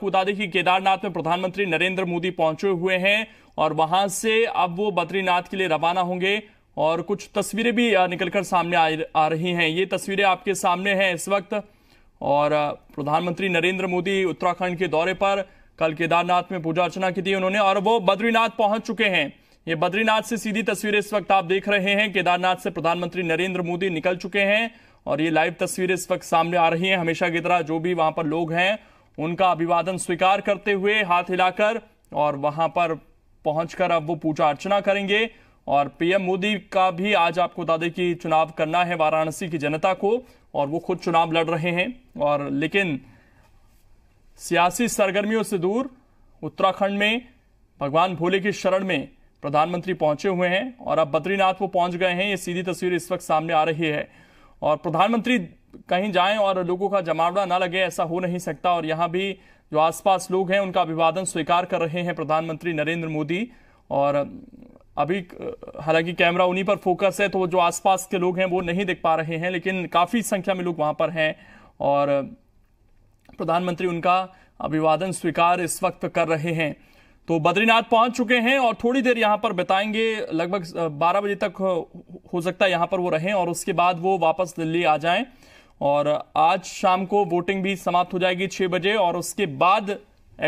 आपको बता दें कि केदारनाथ में प्रधानमंत्री नरेंद्र मोदी पहुंचे हुए हैं और वहां से अब वो बद्रीनाथ के लिए रवाना होंगे और कुछ तस्वीरें भी निकलकर सामने आ, आ रही हैं ये तस्वीरें आपके सामने हैं इस वक्त और प्रधानमंत्री नरेंद्र मोदी उत्तराखंड के दौरे पर कल केदारनाथ में पूजा अर्चना की थी उन्होंने और वो बद्रीनाथ पहुंच चुके हैं ये बद्रीनाथ से सीधी तस्वीरें इस वक्त आप देख रहे हैं केदारनाथ से प्रधानमंत्री नरेंद्र मोदी निकल चुके हैं और ये लाइव तस्वीरें इस वक्त सामने आ रही हैं हमेशा की तरह जो भी वहां पर लोग हैं उनका अभिवादन स्वीकार करते हुए हाथ हिलाकर और वहां पर पहुंचकर अब वो पूजा अर्चना करेंगे और पीएम मोदी का भी आज आपको बता दें कि चुनाव करना है वाराणसी की जनता को और वो खुद चुनाव लड़ रहे हैं और लेकिन सियासी सरगर्मियों से दूर उत्तराखंड में भगवान भोले की शरण में प्रधानमंत्री पहुंचे हुए हैं और अब बद्रीनाथ वो पहुंच गए हैं ये सीधी तस्वीर इस वक्त सामने आ रही है और प्रधानमंत्री कहीं जाएं और लोगों का जमावड़ा ना लगे ऐसा हो नहीं सकता और यहाँ भी जो आसपास लोग हैं उनका अभिवादन स्वीकार कर रहे हैं प्रधानमंत्री नरेंद्र मोदी और अभी हालांकि कैमरा उन्हीं पर फोकस है तो जो आसपास के लोग हैं वो नहीं देख पा रहे हैं लेकिन काफ़ी संख्या में लोग वहाँ पर हैं और प्रधानमंत्री उनका अभिवादन स्वीकार इस वक्त कर रहे हैं तो बद्रीनाथ पहुंच चुके हैं और थोड़ी देर यहां पर बिताएंगे लगभग 12 बजे तक हो सकता है यहां पर वो रहें और उसके बाद वो वापस दिल्ली आ जाएं और आज शाम को वोटिंग भी समाप्त हो जाएगी छह बजे और उसके बाद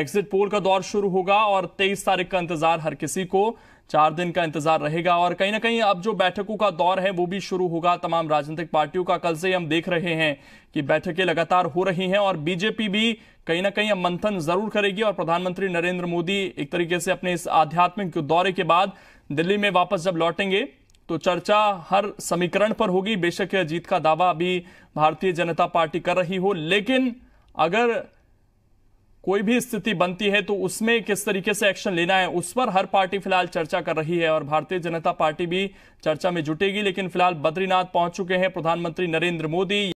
एग्जिट पोल का दौर शुरू होगा और तेईस तारीख का इंतजार हर किसी को चार दिन का इंतजार रहेगा और कहीं ना कहीं अब जो बैठकों का दौर है वो भी शुरू होगा तमाम राजनीतिक पार्टियों का कल से हम देख रहे हैं कि बैठकें लगातार हो रही हैं और बीजेपी भी कहीं ना कहीं अब मंथन जरूर करेगी और प्रधानमंत्री नरेंद्र मोदी एक तरीके से अपने इस आध्यात्मिक दौरे के बाद दिल्ली में वापस जब लौटेंगे तो चर्चा हर समीकरण पर होगी बेशक यह जीत का दावा अभी भारतीय जनता पार्टी कर रही हो लेकिन अगर कोई भी स्थिति बनती है तो उसमें किस तरीके से एक्शन लेना है उस पर हर पार्टी फिलहाल चर्चा कर रही है और भारतीय जनता पार्टी भी चर्चा में जुटेगी लेकिन फिलहाल बद्रीनाथ पहुंच चुके हैं प्रधानमंत्री नरेंद्र मोदी